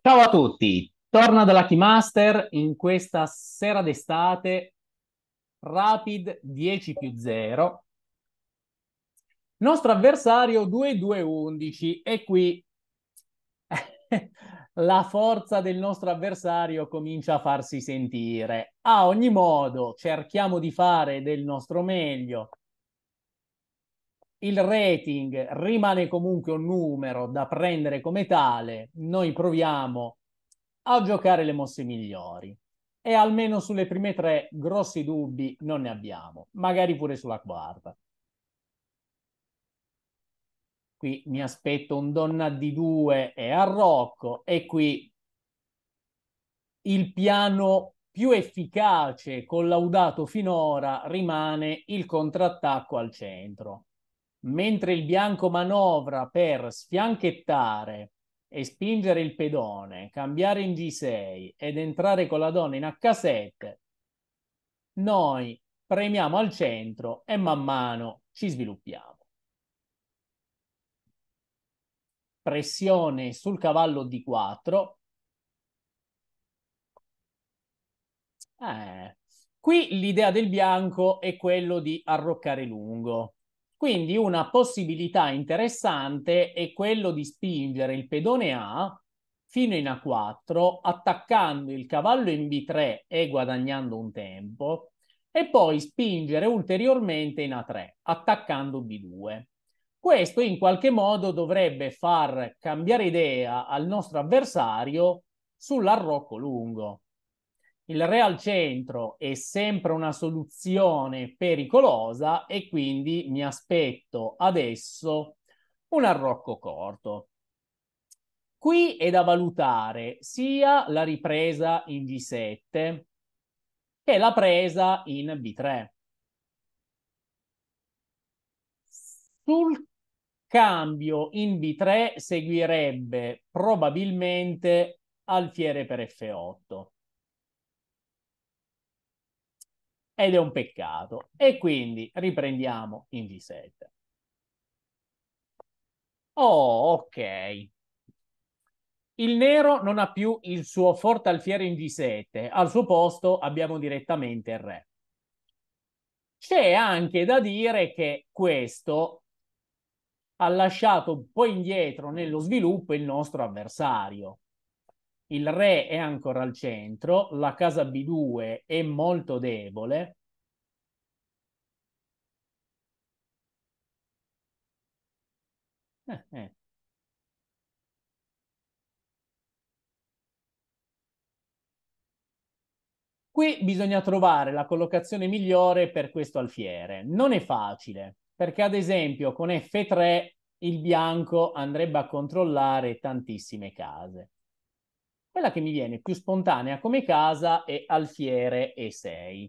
Ciao a tutti, torna dalla Keymaster in questa sera d'estate Rapid 10 più 0. Nostro avversario 2-2-11 e qui la forza del nostro avversario comincia a farsi sentire. A ogni modo cerchiamo di fare del nostro meglio il rating rimane comunque un numero da prendere come tale, noi proviamo a giocare le mosse migliori e almeno sulle prime tre grossi dubbi non ne abbiamo, magari pure sulla quarta. Qui mi aspetto un donna di due e a Rocco e qui il piano più efficace collaudato finora rimane il contrattacco al centro mentre il bianco manovra per sfianchettare e spingere il pedone, cambiare in G6 ed entrare con la donna in H7, noi premiamo al centro e man mano ci sviluppiamo. Pressione sul cavallo D4. Eh. Qui l'idea del bianco è quello di arroccare lungo quindi una possibilità interessante è quello di spingere il pedone A fino in A4, attaccando il cavallo in B3 e guadagnando un tempo, e poi spingere ulteriormente in A3, attaccando B2. Questo in qualche modo dovrebbe far cambiare idea al nostro avversario sull'arrocco lungo il re al centro è sempre una soluzione pericolosa e quindi mi aspetto adesso un arrocco corto. Qui è da valutare sia la ripresa in G7 che la presa in B3. Sul cambio in B3 seguirebbe probabilmente alfiere per F8. ed è un peccato. E quindi riprendiamo in V7. Oh, ok. Il nero non ha più il suo forte alfiere in D7, al suo posto abbiamo direttamente il re. C'è anche da dire che questo ha lasciato un po' indietro nello sviluppo il nostro avversario il re è ancora al centro, la casa B2 è molto debole. Eh, eh. Qui bisogna trovare la collocazione migliore per questo alfiere. Non è facile, perché ad esempio con F3 il bianco andrebbe a controllare tantissime case. Quella che mi viene più spontanea come casa è Alfiere E6.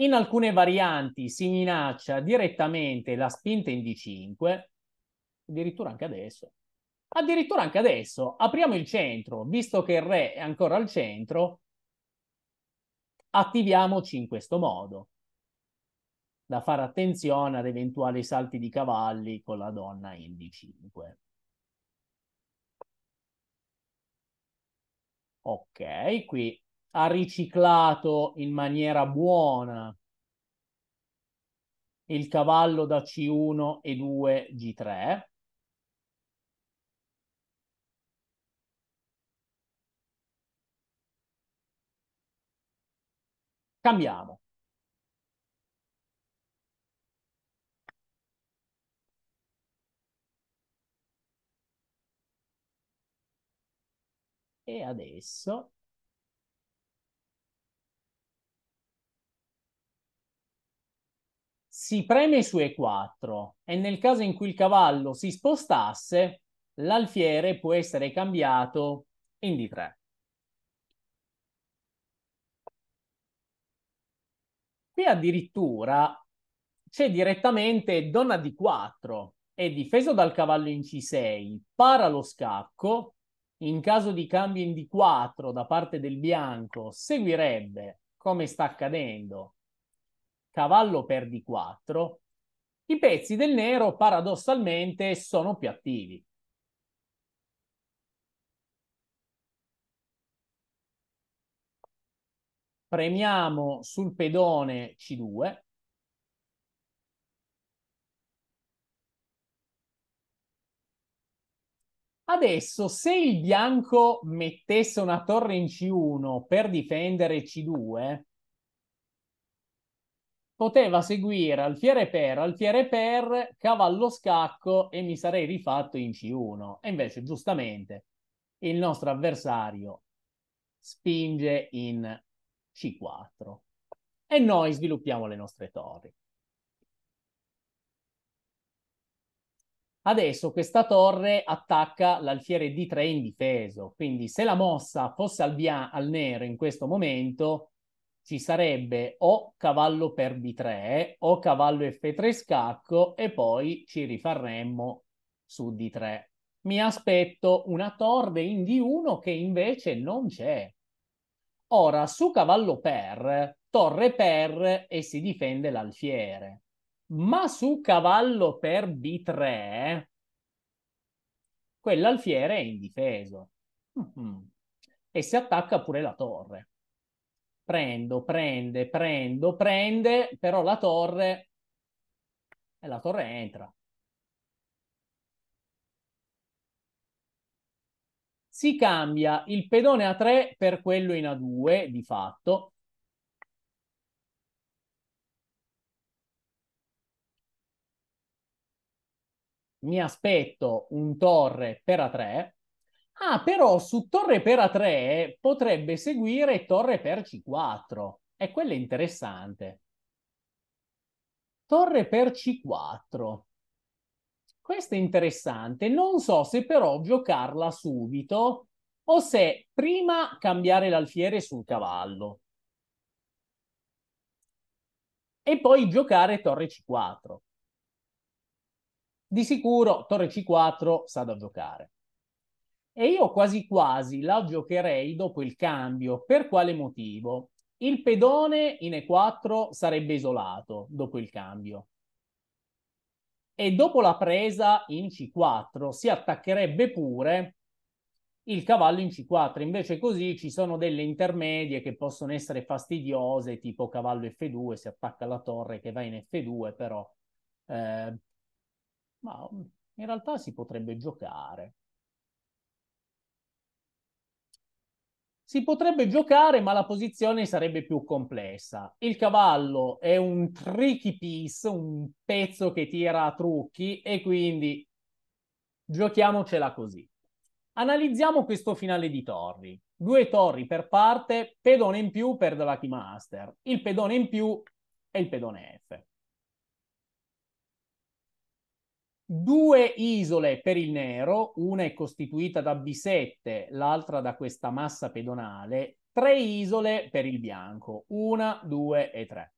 In alcune varianti si minaccia direttamente la spinta in D5, addirittura anche adesso. Addirittura anche adesso apriamo il centro, visto che il re è ancora al centro, attiviamoci in questo modo, da fare attenzione ad eventuali salti di cavalli con la donna in D5. Ok, qui ha riciclato in maniera buona il cavallo da C1 e 2 G3. Cambiamo. E adesso si preme su E4 e nel caso in cui il cavallo si spostasse, l'alfiere può essere cambiato in D3. Qui addirittura c'è direttamente donna D4, è difeso dal cavallo in C6, para lo scacco in caso di cambio in D4 da parte del bianco, seguirebbe, come sta accadendo, cavallo per D4. I pezzi del nero paradossalmente sono più attivi. Premiamo sul pedone C2 Adesso, se il bianco mettesse una torre in C1 per difendere C2, poteva seguire alfiere per, alfiere per, cavallo scacco e mi sarei rifatto in C1. E invece, giustamente, il nostro avversario spinge in C4 e noi sviluppiamo le nostre torri. Adesso questa torre attacca l'alfiere D3 indifeso, quindi se la mossa fosse al, via- al nero in questo momento ci sarebbe o cavallo per D3 o cavallo F3 scacco e poi ci rifarremmo su D3. Mi aspetto una torre in D1 che invece non c'è. Ora su cavallo per, torre per e si difende l'alfiere ma su cavallo per b3 quell'alfiere è indifeso mm-hmm. e si attacca pure la torre. Prendo, prende, prendo, prende, però la torre e eh, la torre entra. Si cambia il pedone a 3 per quello in a 2 di fatto mi aspetto un torre per A3. Ah, però su torre per A3 potrebbe seguire torre per C4. E eh, quello è interessante. Torre per C4. Questo è interessante. Non so se però giocarla subito o se prima cambiare l'alfiere sul cavallo e poi giocare torre C4 di sicuro torre C4 sa da giocare. E io quasi quasi la giocherei dopo il cambio. Per quale motivo? Il pedone in E4 sarebbe isolato dopo il cambio. E dopo la presa in C4 si attaccherebbe pure il cavallo in C4. Invece così ci sono delle intermedie che possono essere fastidiose, tipo cavallo F2, si attacca la torre che va in F2, però eh, ma mm, in realtà si potrebbe giocare. Si potrebbe giocare, ma la posizione sarebbe più complessa. Il cavallo è un tricky piece, un pezzo che tira a trucchi e quindi giochiamocela così. Analizziamo questo finale di torri. Due torri per parte, pedone in più per Dravaki Master. Il pedone in più è il pedone F. due isole per il nero, una è costituita da B7, l'altra da questa massa pedonale, tre isole per il bianco, una, due e tre.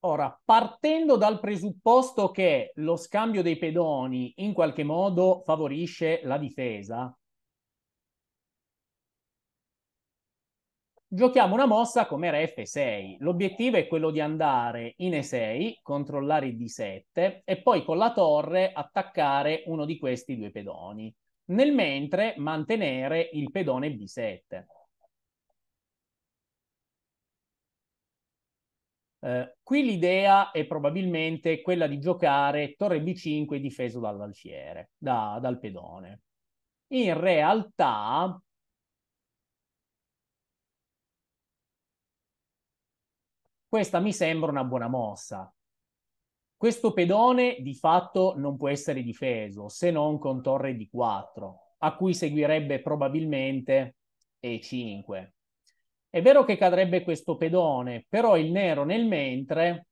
Ora, partendo dal presupposto che lo scambio dei pedoni in qualche modo favorisce la difesa, Giochiamo una mossa come re F6. L'obiettivo è quello di andare in E6, controllare il D7 e poi con la torre attaccare uno di questi due pedoni. Nel mentre mantenere il pedone B7. Eh, qui l'idea è probabilmente quella di giocare torre B5 difeso dall'alfiere, da, dal pedone. In realtà Questa mi sembra una buona mossa. Questo pedone di fatto non può essere difeso se non con torre di 4, a cui seguirebbe probabilmente E5. È vero che cadrebbe questo pedone, però il nero nel mentre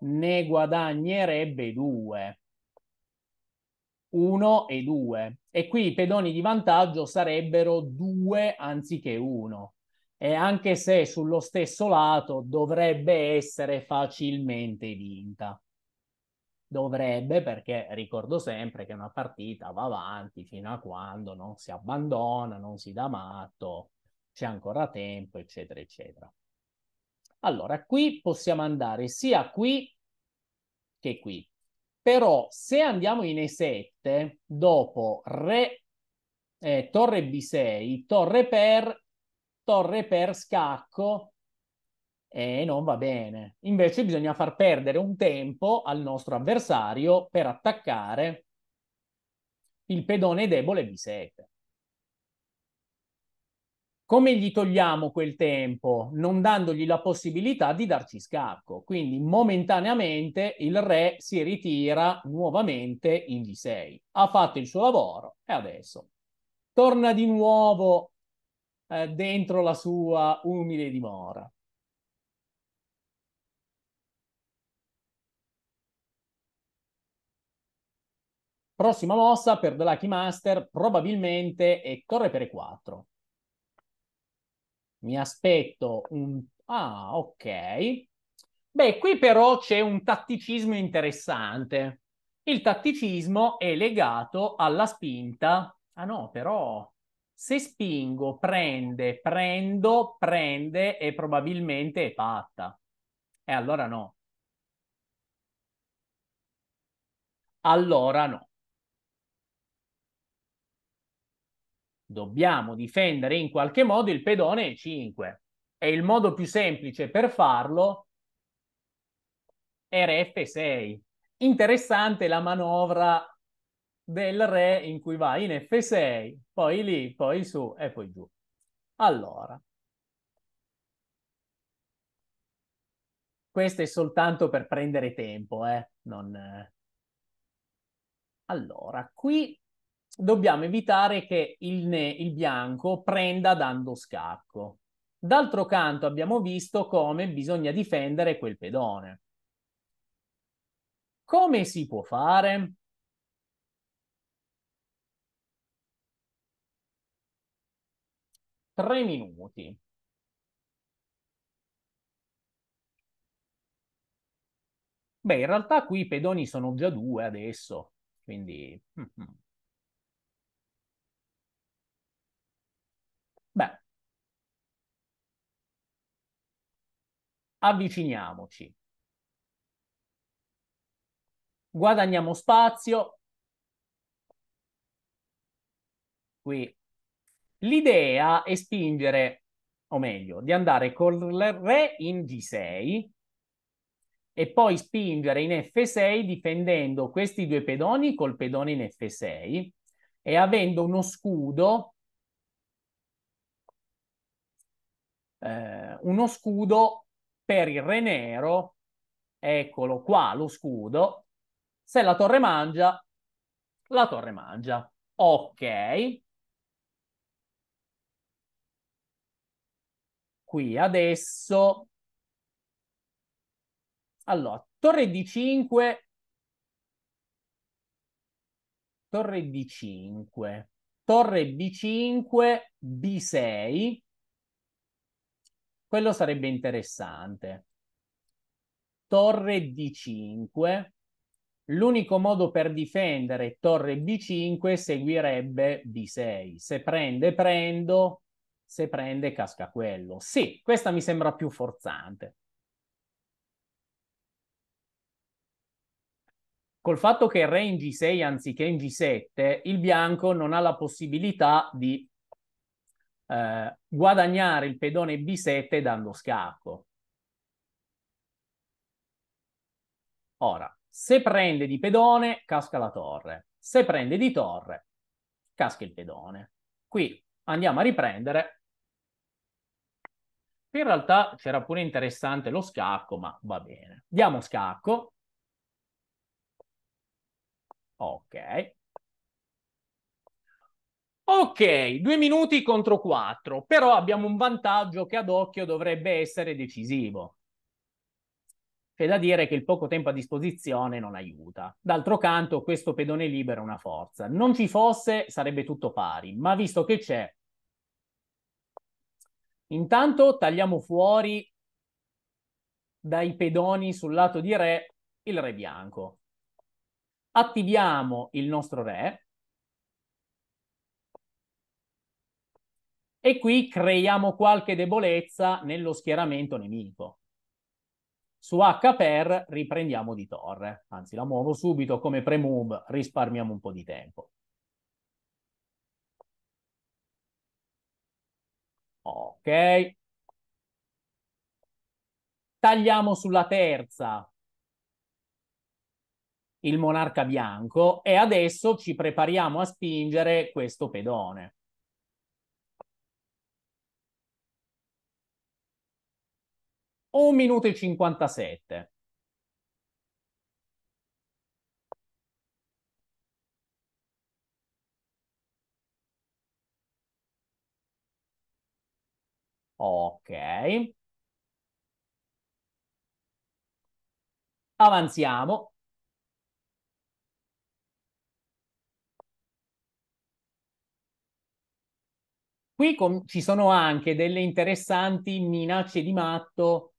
ne guadagnerebbe 2. 1 e 2. E qui i pedoni di vantaggio sarebbero 2 anziché 1 e anche se sullo stesso lato dovrebbe essere facilmente vinta. Dovrebbe perché ricordo sempre che una partita va avanti fino a quando non si abbandona, non si dà matto, c'è ancora tempo, eccetera, eccetera. Allora, qui possiamo andare sia qui che qui. Però se andiamo in E7, dopo Re, eh, Torre B6, Torre per torre per scacco e non va bene. Invece bisogna far perdere un tempo al nostro avversario per attaccare il pedone debole B7. Come gli togliamo quel tempo? Non dandogli la possibilità di darci scacco. Quindi momentaneamente il re si ritira nuovamente in D6. Ha fatto il suo lavoro e adesso torna di nuovo eh, dentro la sua umile dimora. Prossima mossa per The Lucky Master probabilmente è Corre per E4. Mi aspetto un... Ah, ok. Beh, qui però c'è un tatticismo interessante. Il tatticismo è legato alla spinta. Ah no, però se spingo, prende, prendo, prende e probabilmente è fatta. E allora no. Allora no. Dobbiamo difendere in qualche modo il pedone 5. E il modo più semplice per farlo è RF6. Interessante la manovra del re in cui va in F6, poi lì, poi su e poi giù. Allora, questo è soltanto per prendere tempo, eh? Non... Allora, qui dobbiamo evitare che il, ne, il bianco prenda dando scacco. D'altro canto abbiamo visto come bisogna difendere quel pedone. Come si può fare? tre minuti. Beh, in realtà qui i pedoni sono già due adesso, quindi... Beh, avviciniamoci. Guadagniamo spazio. Qui L'idea è spingere, o meglio, di andare col re in G6 e poi spingere in F6 difendendo questi due pedoni col pedone in F6 e avendo uno scudo eh, uno scudo per il re nero eccolo qua lo scudo se la torre mangia la torre mangia ok qui adesso. Allora, torre di 5 Torre di 5 Torre B5, B6. Quello sarebbe interessante. Torre D5. L'unico modo per difendere torre B5 seguirebbe B6. Se prende, prendo, se prende casca quello. Sì, questa mi sembra più forzante. Col fatto che il re in G6 anziché in G7, il bianco non ha la possibilità di eh, guadagnare il pedone B7 dando scacco. Ora, se prende di pedone, casca la torre. Se prende di torre, casca il pedone. Qui andiamo a riprendere in realtà c'era pure interessante lo scacco, ma va bene. Diamo scacco. Ok. Ok, due minuti contro quattro, però abbiamo un vantaggio che ad occhio dovrebbe essere decisivo. C'è da dire che il poco tempo a disposizione non aiuta. D'altro canto, questo pedone libero è una forza. Non ci fosse, sarebbe tutto pari, ma visto che c'è, Intanto tagliamo fuori dai pedoni sul lato di re il re bianco. Attiviamo il nostro re e qui creiamo qualche debolezza nello schieramento nemico. Su H per riprendiamo di torre, anzi la muovo subito come pre-move, risparmiamo un po' di tempo. Ok. Tagliamo sulla terza il monarca bianco e adesso ci prepariamo a spingere questo pedone. Un minuto e 57. Ok. Avanziamo. Qui ci sono anche delle interessanti minacce di matto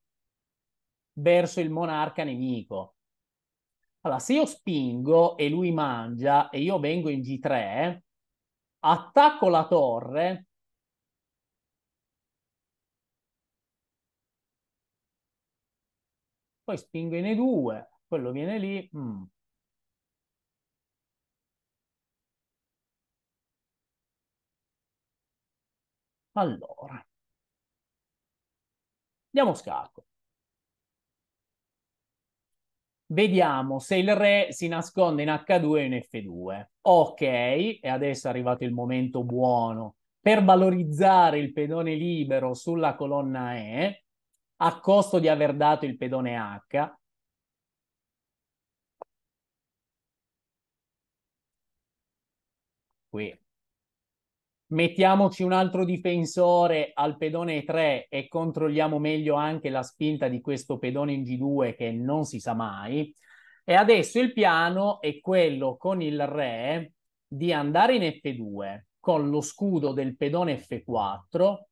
verso il monarca nemico. Allora, se io spingo e lui mangia e io vengo in G3, attacco la torre, poi spingo in E2, quello viene lì. Mm. Allora, diamo scacco. Vediamo se il re si nasconde in H2 o in F2. Ok, e adesso è arrivato il momento buono. Per valorizzare il pedone libero sulla colonna E, a costo di aver dato il pedone H. Qui. Mettiamoci un altro difensore al pedone 3 e controlliamo meglio anche la spinta di questo pedone in G2 che non si sa mai. E adesso il piano è quello con il re di andare in F2 con lo scudo del pedone F4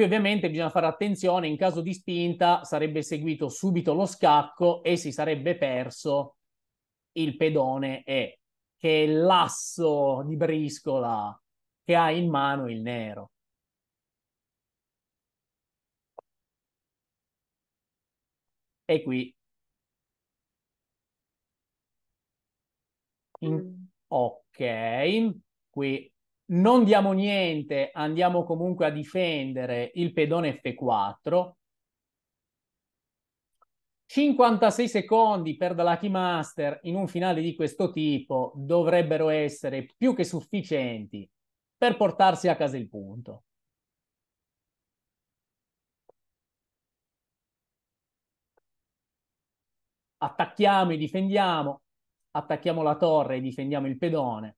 Qui ovviamente bisogna fare attenzione, in caso di spinta sarebbe seguito subito lo scacco e si sarebbe perso il pedone E, che è l'asso di briscola che ha in mano il nero. E qui in... Mm. ok, qui non diamo niente, andiamo comunque a difendere il pedone F4. 56 secondi per la Lucky Master in un finale di questo tipo dovrebbero essere più che sufficienti per portarsi a casa il punto. Attacchiamo e difendiamo, attacchiamo la torre e difendiamo il pedone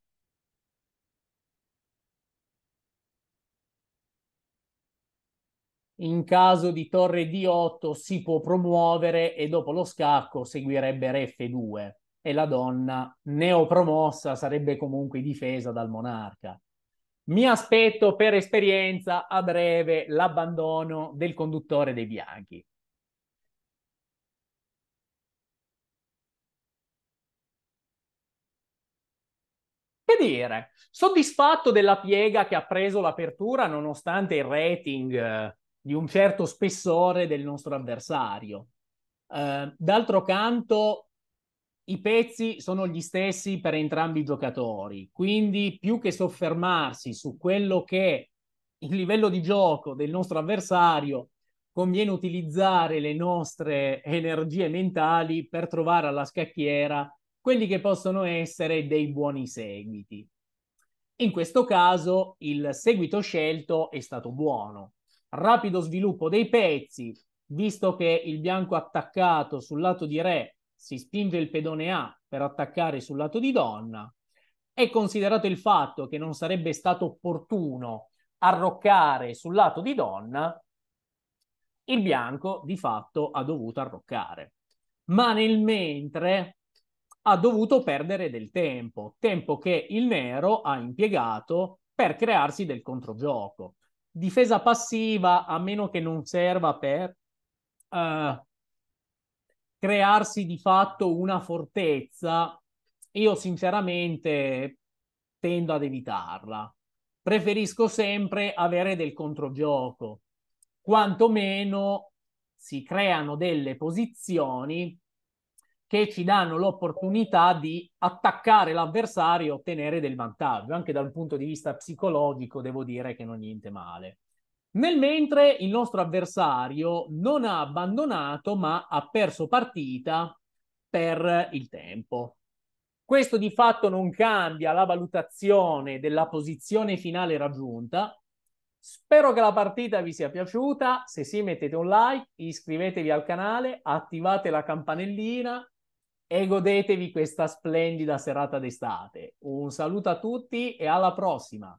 in caso di torre D8 si può promuovere e dopo lo scacco seguirebbe re F2 e la donna neopromossa sarebbe comunque difesa dal monarca. Mi aspetto per esperienza a breve l'abbandono del conduttore dei bianchi. Che dire, soddisfatto della piega che ha preso l'apertura nonostante il rating eh, di un certo spessore del nostro avversario. Eh, d'altro canto, i pezzi sono gli stessi per entrambi i giocatori, quindi più che soffermarsi su quello che è il livello di gioco del nostro avversario, conviene utilizzare le nostre energie mentali per trovare alla scacchiera quelli che possono essere dei buoni seguiti. In questo caso il seguito scelto è stato buono, rapido sviluppo dei pezzi, visto che il bianco attaccato sul lato di re si spinge il pedone A per attaccare sul lato di donna, e considerato il fatto che non sarebbe stato opportuno arroccare sul lato di donna, il bianco di fatto ha dovuto arroccare. Ma nel mentre ha dovuto perdere del tempo, tempo che il nero ha impiegato per crearsi del controgioco. Difesa passiva, a meno che non serva per uh, crearsi di fatto una fortezza, io sinceramente tendo ad evitarla. Preferisco sempre avere del controgioco, quantomeno si creano delle posizioni che ci danno l'opportunità di attaccare l'avversario e ottenere del vantaggio. Anche dal punto di vista psicologico devo dire che non niente male. Nel mentre il nostro avversario non ha abbandonato ma ha perso partita per il tempo. Questo di fatto non cambia la valutazione della posizione finale raggiunta. Spero che la partita vi sia piaciuta, se sì mettete un like, iscrivetevi al canale, attivate la campanellina, e godetevi questa splendida serata d'estate. Un saluto a tutti e alla prossima!